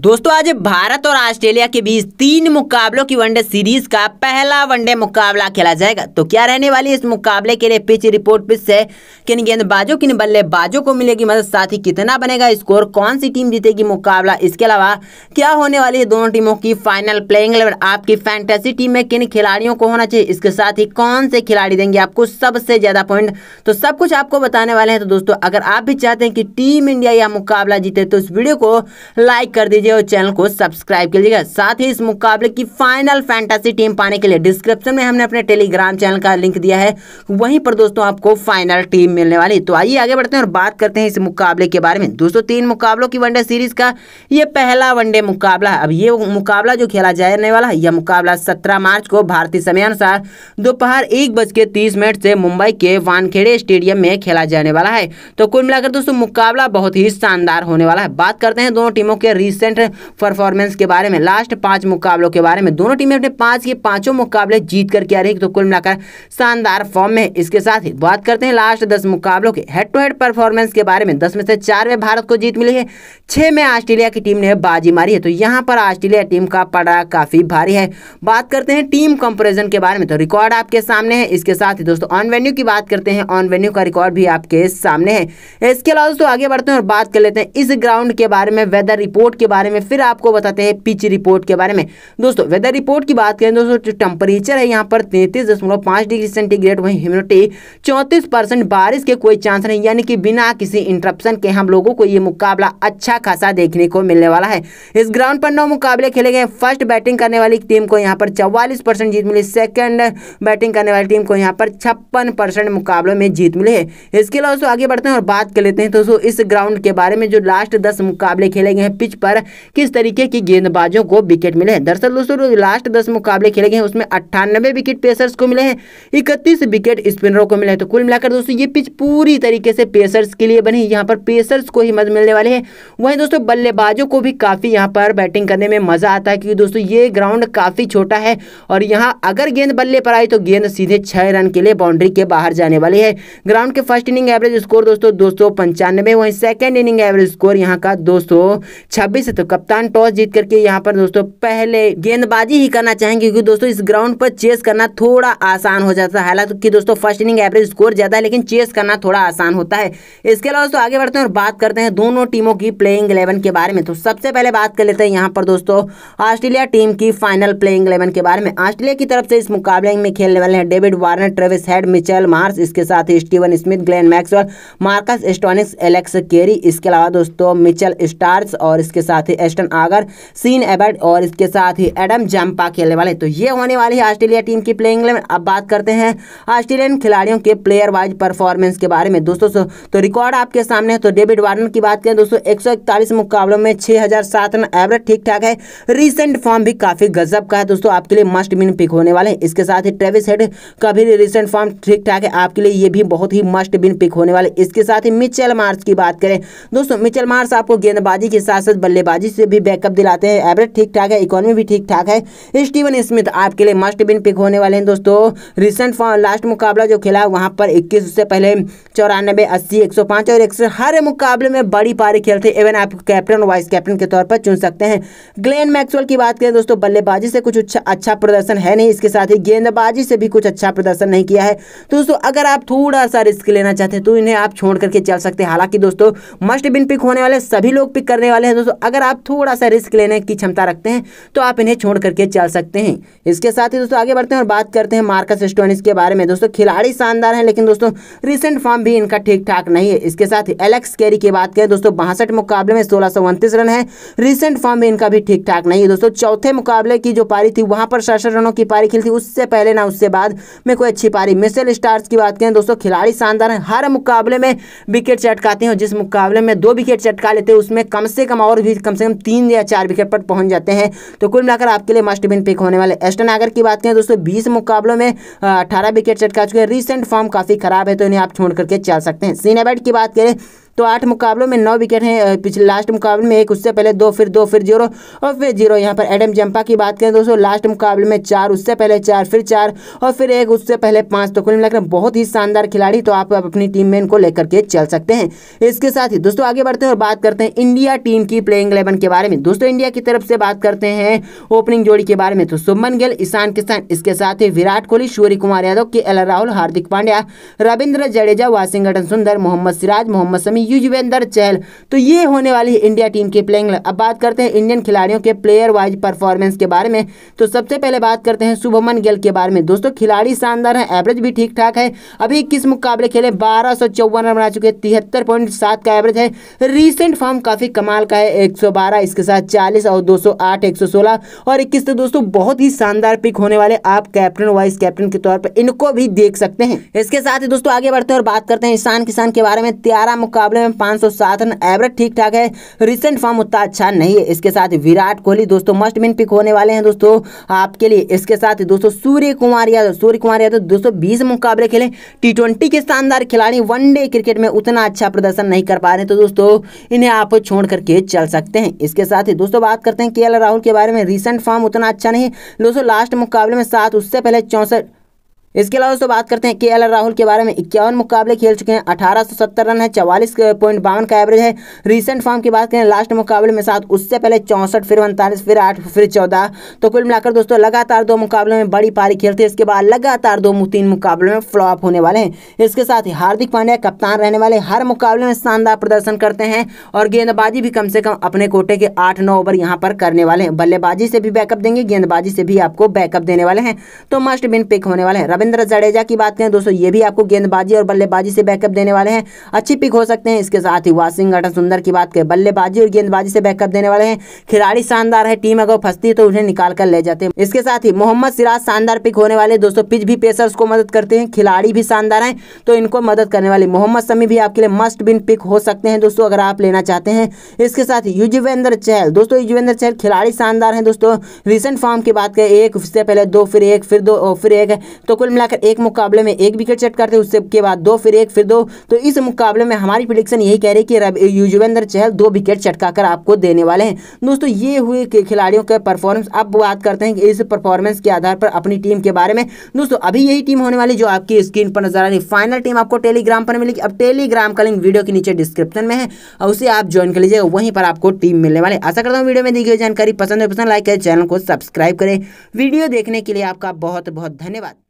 दोस्तों आज भारत और ऑस्ट्रेलिया के बीच तीन मुकाबलों की वनडे सीरीज का पहला वनडे मुकाबला खेला जाएगा तो क्या रहने वाली इस मुकाबले के लिए पिच रिपोर्ट पिच से किन गेंदबाजों किन बल्लेबाजों को मिलेगी मदद साथ ही कितना बनेगा स्कोर कौन सी टीम जीतेगी मुकाबला इसके अलावा क्या होने वाली है दोनों टीमों की फाइनल प्लेइंग लेवल आपकी फैंटेसी टीम में किन खिलाड़ियों को होना चाहिए इसके साथ ही कौन से खिलाड़ी देंगे आपको सबसे ज्यादा पॉइंट तो सब कुछ आपको बताने वाले हैं तो दोस्तों अगर आप भी चाहते हैं कि टीम इंडिया यह मुकाबला जीते तो इस वीडियो को लाइक कर दीजिए लीजिए और चैनल को सब्सक्राइब कर लीजिएगा साथ ही इस मुकाबले की फाइनल फैंटासी टीम पाने के लिए डिस्क्रिप्शन में हमने अपने टेलीग्राम चैनल का लिंक दिया है वहीं पर दोस्तों आपको फाइनल टीम मिलने वाली तो आइए आगे बढ़ते हैं और बात करते हैं इस मुकाबले के बारे में दोस्तों तीन मुकाबलों की वनडे सीरीज का ये पहला वनडे मुकाबला अब ये मुकाबला जो खेला जाने वाला है यह मुकाबला सत्रह मार्च को भारतीय समयानुसार दोपहर एक बज के तीस मिनट से मुंबई के वानखेड़े स्टेडियम में खेला जाने वाला है तो कुल मिलाकर दोस्तों मुकाबला बहुत ही शानदार होने वाला है बात करते हैं दोनों टीमों के रिसेंट करंट परफॉर्मेंस के बारे में लास्ट पांच मुकाबलों के बारे में दोनों टीमें अपने पांच के पांचों मुकाबले जीत करके आ रही तो कुल मिलाकर शानदार फॉर्म में इसके साथ ही बात करते हैं लास्ट दस मुकाबलों के हेड टू हेड परफॉर्मेंस के बारे में दस में से चार में भारत को जीत मिली है छह में ऑस्ट्रेलिया की टीम ने बाजी मारी है तो यहाँ पर ऑस्ट्रेलिया टीम का पड़ा काफ़ी भारी है बात करते हैं टीम कंपेरिजन के बारे में तो रिकॉर्ड आपके सामने है इसके साथ ही दोस्तों ऑन वेन्यू की बात करते हैं ऑन वेन्यू का रिकॉर्ड भी आपके सामने है इसके अलावा दोस्तों आगे बढ़ते हैं और बात कर लेते हैं इस ग्राउंड के बारे में वेदर रिपोर्ट के बारे में फिर आपको बताते हैं पिच रिपोर्ट के बारे में दोस्तों वेदर रिपोर्ट की बात करें दोस्तों टेम्परेचर है यहाँ पर तैंतीस दशमलव पाँच डिग्री सेंटीग्रेड वहीं ह्यूमिडिटी चौंतीस परसेंट बारिश के कोई चांस नहीं यानी कि बिना किसी इंटरप्शन के हम लोगों को ये मुकाबला अच्छा खासा देखने को मिलने वाला है इस ग्राउंड पर नौ मुकाबले खेले गए फर्स्ट बैटिंग करने वाली टीम को यहाँ पर चौवालीस जीत मिली सेकेंड बैटिंग करने वाली टीम को यहाँ पर छप्पन मुकाबलों में जीत मिली है इसके अलावा दोस्तों आगे बढ़ते हैं और बात कर लेते हैं दोस्तों इस ग्राउंड के बारे में जो लास्ट दस मुकाबले खेले गए हैं पिच पर किस तरीके की गेंदबाजों को विकेट मिले हैं दरअसल दोस्तों लास्ट दस मुकाबले खेले गए हैं उसमें अट्ठानबे विकेट पेसर्स को मिले हैं इकतीस विकेट स्पिनरों को मिले हैं तो कुल मिलाकर दोस्तों ये पिच पूरी तरीके से पेसर्स के लिए बनी यहाँ पर पेसर्स को ही मदद मिलने वाले हैं वहीं दोस्तों बल्लेबाजों को भी काफ़ी यहाँ पर बैटिंग करने में मज़ा आता है क्योंकि दोस्तों ये ग्राउंड काफ़ी छोटा है और यहाँ अगर गेंद बल्ले पर आई तो गेंद सीधे छः रन के लिए बाउंड्री के बाहर जाने वाली है ग्राउंड के फर्स्ट इनिंग एवरेज स्कोर दोस्तों दो सौ पंचानवे वहीं सेकेंड इनिंग एवरेज स्कोर यहाँ का दोस्तों छब्बीस सकते हो तो कप्तान टॉस जीत करके यहाँ पर दोस्तों पहले गेंदबाजी ही करना चाहेंगे क्योंकि दोस्तों इस ग्राउंड पर चेस करना थोड़ा आसान हो जाता है हालांकि दोस्तों फर्स्ट इनिंग एवरेज स्कोर ज्यादा है लेकिन चेस करना थोड़ा आसान होता है इसके अलावा दोस्तों आगे बढ़ते हैं और बात करते हैं दोनों टीमों की प्लेइंग इलेवन के बारे में तो सबसे पहले बात कर लेते हैं यहाँ पर दोस्तों ऑस्ट्रेलिया टीम की फाइनल प्लेइंग इलेवन के बारे में ऑस्ट्रेलिया की तरफ से इस मुकाबले में खेलने वाले हैं David Warner Travis Head Mitchell Marsh इसके साथ ही Steven Smith Glenn Maxwell Marcus Stoinis Alex Carey इसके अलावा दोस्तों मिचेल स्टार्स और इसके साथ साथ ही एस्टन आगर सीन एबर्ट और इसके साथ ही एडम जम्पा खेलने वाले तो ये होने वाली है ऑस्ट्रेलिया टीम की प्लेइंग इलेवन अब बात करते हैं ऑस्ट्रेलियन खिलाड़ियों के प्लेयर वाइज परफॉर्मेंस के बारे में दोस्तों तो रिकॉर्ड आपके सामने है तो डेविड वार्नर की बात करें दोस्तों एक मुकाबलों में छः रन एवरेज ठीक ठाक है रिसेंट फॉर्म भी काफ़ी गजब का है दोस्तों आपके लिए मस्ट विन पिक होने वाले हैं इसके साथ ही ट्रेविस हेड का भी रिसेंट फॉर्म ठीक ठाक है आपके लिए ये भी बहुत ही मस्ट बिन पिक होने वाले इसके साथ ही मिचेल मार्स की बात करें दोस्तों मिचेल मार्स आपको गेंदबाजी के साथ साथ बल्लेबाजी बल्लेबाजी से भी बैकअप दिलाते हैं एवरेज ठीक ठाक है इकोनॉमी भी ठीक ठाक है स्टीवन स्मिथ आपके लिए मस्ट बिन पिक होने वाले हैं दोस्तों रिसेंट लास्ट मुकाबला जो खेला वहाँ पर इक्कीस से पहले चौरानबे अस्सी एक और एक हर मुकाबले में बड़ी पारी खेलते इवन आप कैप्टन और वाइस कैप्टन के तौर पर चुन सकते हैं ग्लेन मैक्सवेल की बात करें दोस्तों बल्लेबाजी से कुछ अच्छा अच्छा प्रदर्शन है नहीं इसके साथ ही गेंदबाजी से भी कुछ अच्छा प्रदर्शन नहीं किया है तो दोस्तों अगर आप थोड़ा सा रिस्क लेना चाहते हैं तो इन्हें आप छोड़ करके चल सकते हैं हालांकि दोस्तों मस्ट बिन पिक होने वाले सभी लोग पिक करने वाले हैं दोस्तों अगर अगर आप थोड़ा सा रिस्क लेने की क्षमता रखते हैं तो आप इन्हें छोड़ करके चल सकते हैं इसके साथ ही दोस्तों आगे बढ़ते हैं और बात करते हैं मार्कस स्टोनिस के बारे में दोस्तों खिलाड़ी शानदार हैं लेकिन दोस्तों रिसेंट फॉर्म भी इनका ठीक ठाक नहीं है इसके साथ ही एलेक्स कैरी की बात करें दोस्तों बासठ मुकाबले में सोलह रन है रिसेंट फॉर्म भी इनका भी ठीक ठाक नहीं है दोस्तों चौथे मुकाबले की जो पारी थी वहाँ पर सड़सठ रनों की पारी खेली थी उससे पहले ना उससे बाद में कोई अच्छी पारी मिसल स्टार्स की बात करें दोस्तों खिलाड़ी शानदार हैं हर मुकाबले में विकेट चटकाते हैं जिस मुकाबले में दो विकेट चटका लेते हैं उसमें कम से कम और भी कम से कम तीन या चार विकेट पर पहुंच जाते हैं तो कुल मिलाकर आपके लिए मस्ट बिन पिक होने वाले एस्टन आगर की बात करें दोस्तों बीस मुकाबलों में अठारह विकेट चटका चुके हैं रिसेंट फॉर्म काफ़ी खराब है तो इन्हें आप छोड़ करके चल सकते हैं सीनेबेट की बात करें तो आठ मुकाबलों में नौ विकेट हैं पिछले लास्ट मुकाबले में एक उससे पहले दो फिर दो फिर जीरो और फिर जीरो यहाँ पर एडम जंपा की बात करें दोस्तों लास्ट मुकाबले में चार उससे पहले चार फिर चार और फिर एक उससे पहले पाँच तो कुल मिलाकर बहुत ही शानदार खिलाड़ी तो आप अपनी टीम में इनको लेकर के चल सकते हैं इसके साथ ही दोस्तों आगे बढ़ते हैं और बात करते हैं इंडिया टीम की प्लेइंग इलेवन के बारे में दोस्तों इंडिया की तरफ से बात करते हैं ओपनिंग जोड़ी के बारे में तो सुमन गिल ईशान किसान इसके साथ ही विराट कोहली सूर्य Kumar Yadav K L Rahul Hardik Pandya Ravindra Jadeja Washington Sundar Mohammed Siraj Mohammad समी यानी युजवेंद्र चहल तो ये होने वाली है इंडिया टीम की प्लेइंग अब बात करते हैं इंडियन खिलाड़ियों के प्लेयर वाइज परफॉर्मेंस के बारे में तो सबसे पहले बात करते हैं शुभमन गिल के बारे में दोस्तों खिलाड़ी शानदार है एवरेज भी ठीक ठाक है अभी किस मुकाबले खेले बारह सौ चौवन रन बना चुके हैं तिहत्तर पॉइंट सात का एवरेज है रिसेंट फॉर्म काफ़ी कमाल का है एक सौ बारह इसके साथ चालीस और दो सौ आठ एक सौ सोलह और इक्कीस तो दोस्तों बहुत ही शानदार पिक होने वाले आप कैप्टन वाइस कैप्टन के तौर पर इनको भी देख सकते हैं इसके साथ ही दोस्तों आगे बढ़ते हैं और बात करते हैं ईशान किसान के बारे में तेरह मुकाबले मुकाबले में पांच पाँच रन एवरेज ठीक ठाक है रिसेंट फॉर्म उतना अच्छा नहीं है इसके साथ विराट कोहली दोस्तों मस्ट मिन पिक होने वाले हैं दोस्तों आपके लिए इसके साथ दोस्तों सूर्य कुमार यादव सूर्य कुमार यादव दोस्तों बीस मुकाबले खेले टी के शानदार खिलाड़ी वनडे क्रिकेट में उतना अच्छा प्रदर्शन नहीं कर पा रहे तो दोस्तों इन्हें आप छोड़ करके चल सकते हैं इसके साथ ही दोस्तों बात करते हैं के राहुल के बारे में रिसेंट फॉर्म उतना अच्छा नहीं दोस्तों लास्ट मुकाबले में सात उससे पहले चौसठ इसके अलावा दोस्तों बात करते हैं के एल राहुल के बारे में इक्यावन मुकाबले खेल चुके हैं अठारह सौ सत्तर रन है चवालीस पॉइंट बावन का एवरेज है रिसेंट फॉर्म की बात करें लास्ट मुकाबले में सात उससे पहले चौंसठ फिर उनतालीस फिर आठ फिर चौदह तो कुल मिलाकर दोस्तों लगातार दो मुकाबले में बड़ी पारी खेलते हैं इसके बाद लगातार दो तीन मुकाबले में फ्लॉप होने वाले हैं इसके साथ ही हार्दिक पांड्या कप्तान रहने वाले हर मुकाबले में शानदार प्रदर्शन करते हैं और गेंदबाजी भी कम से कम अपने कोटे के आठ नौ ओवर यहाँ पर करने वाले हैं बल्लेबाजी से भी बैकअप देंगे गेंदबाजी से भी आपको बैकअप देने वाले हैं तो मस्ट बिन पिक होने वाले हैं रविंद्र जडेजा की बात करें दोस्तों ये भी आपको गेंदबाजी और बल्लेबाजी से बैकअप देने वाले हैं अच्छी पिक हो सकते हैं इसके साथ ही वासिंग वाशिंगटन सुंदर की बात करें बल्लेबाजी और गेंदबाजी से बैकअप देने वाले हैं खिलाड़ी शानदार है टीम अगर फंसती है तो उन्हें निकाल कर ले जाते हैं इसके साथ ही मोहम्मद सिराज शानदार पिक होने वाले दोस्तों पिच भी पेसर्स को मदद करते हैं खिलाड़ी भी शानदार हैं तो इनको मदद करने वाले मोहम्मद समी भी आपके लिए मस्ट बिन पिक हो सकते हैं दोस्तों अगर आप लेना चाहते हैं इसके साथ युजवेंद्र चहल दोस्तों युजवेंद्र चहल खिलाड़ी शानदार हैं दोस्तों रिसेंट फॉर्म की बात करें एक से पहले दो फिर एक फिर दो फिर एक तो कुल मिलाकर एक मुकाबले में एक विकेट सेट करते उसके बाद दो फिर एक फिर दो तो इस मुकाबले में हमारी प्रिडिक्शन यही कह रही कि युजवेंद्र चहल दो विकेट चटकाकर आपको देने वाले हैं दोस्तों ये हुए खिलाड़ियों का परफॉर्मेंस अब बात करते हैं कि इस परफॉर्मेंस के आधार पर अपनी टीम के बारे में दोस्तों अभी यही टीम होने वाली जो आपकी स्क्रीन पर नजर आ रही फाइनल टीम आपको टेलीग्राम पर मिलेगी अब टेलीग्राम का लिंक वीडियो के नीचे डिस्क्रिप्शन में है और उसे आप ज्वाइन कर लीजिएगा वहीं पर आपको टीम मिलने वाले आशा करता हूँ वीडियो में दी गई जानकारी पसंद है पसंद लाइक करें चैनल को सब्सक्राइब करें वीडियो देखने के लिए आपका बहुत बहुत धन्यवाद